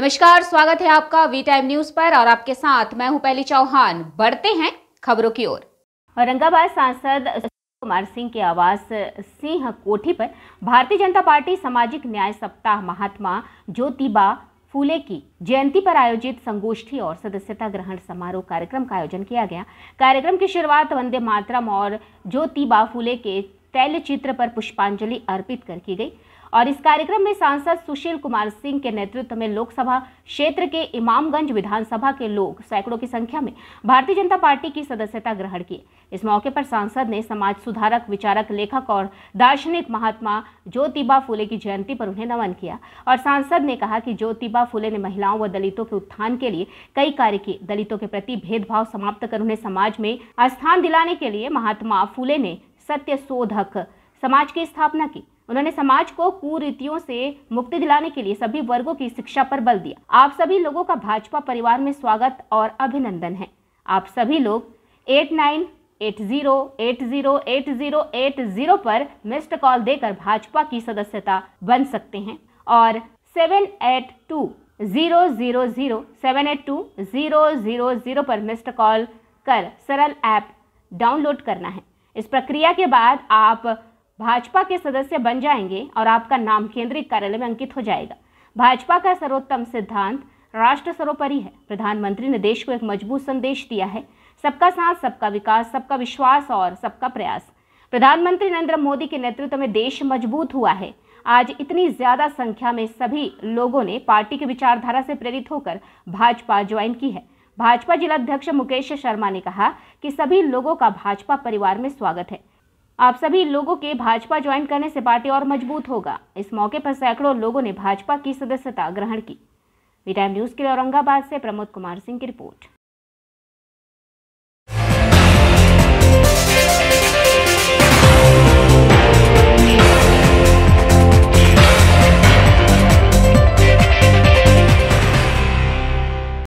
नमस्कार स्वागत है आपका वी टाइम न्यूज पर और आपके साथ मैं हूं पहली चौहान बढ़ते हैं खबरों की ओर औरंगाबाद सांसद कुमार सिंह के आवास सिंह कोठी पर भारतीय जनता पार्टी सामाजिक न्याय सप्ताह महात्मा ज्योतिबा फूले की जयंती पर आयोजित संगोष्ठी और सदस्यता ग्रहण समारोह कार्यक्रम का आयोजन किया गया कार्यक्रम की शुरुआत वंदे मातरम और ज्योतिबा फूले के तैल चित्र पर पुष्पांजलि अर्पित कर की गई और इस कार्यक्रम में सांसद सुशील कुमार सिंह के नेतृत्व में लोकसभा क्षेत्र के इमामगंज विधानसभा के लोग सैकड़ों की संख्या में भारतीय जनता पार्टी की सदस्यता ग्रहण की इस मौके पर सांसद ने समाज सुधारक विचारक लेखक और दार्शनिक महात्मा ज्योतिबा फुले की जयंती पर उन्हें नमन किया और सांसद ने कहा कि ज्योतिबा फुले ने महिलाओं व दलितों के उत्थान के लिए कई कार्य किए दलितों के प्रति भेदभाव समाप्त कर उन्हें समाज में स्थान दिलाने के लिए महात्मा फुले ने सत्य शोधक समाज की स्थापना की उन्होंने समाज को कुरीतियों से मुक्ति दिलाने के लिए सभी वर्गों की शिक्षा पर बल दिया आप सभी लोगों का भाजपा परिवार में स्वागत और अभिनंदन है आप सभी लोग eight nine eight zero eight zero eight zero eight zero पर मिस्ड कॉल देकर भाजपा की सदस्यता बन सकते हैं और seven eight two zero zero zero seven eight two zero zero zero पर मिस्ड कॉल कर सरल ऐप डाउनलोड करना है इस प्रक्रिया के बाद आप भाजपा के सदस्य बन जाएंगे और आपका नाम केंद्रीय कार्यालय में अंकित हो जाएगा भाजपा का सर्वोत्तम सिद्धांत राष्ट्र सर्वोपरि है प्रधानमंत्री ने देश को एक मजबूत संदेश दिया है सबका साथ सबका विकास सबका विश्वास और सबका प्रयास प्रधानमंत्री नरेंद्र मोदी के नेतृत्व में देश मजबूत हुआ है आज इतनी ज्यादा संख्या में सभी लोगों ने पार्टी की विचारधारा से प्रेरित होकर भाजपा ज्वाइन की है भाजपा जिलाध्यक्ष मुकेश शर्मा ने कहा कि सभी लोगों का भाजपा परिवार में स्वागत है आप सभी लोगों के भाजपा ज्वाइन करने से पार्टी और मजबूत होगा इस मौके पर सैकड़ों लोगों ने भाजपा की सदस्यता ग्रहण की वी टाइम न्यूज के लिए औरंगाबाद से प्रमोद कुमार सिंह की रिपोर्ट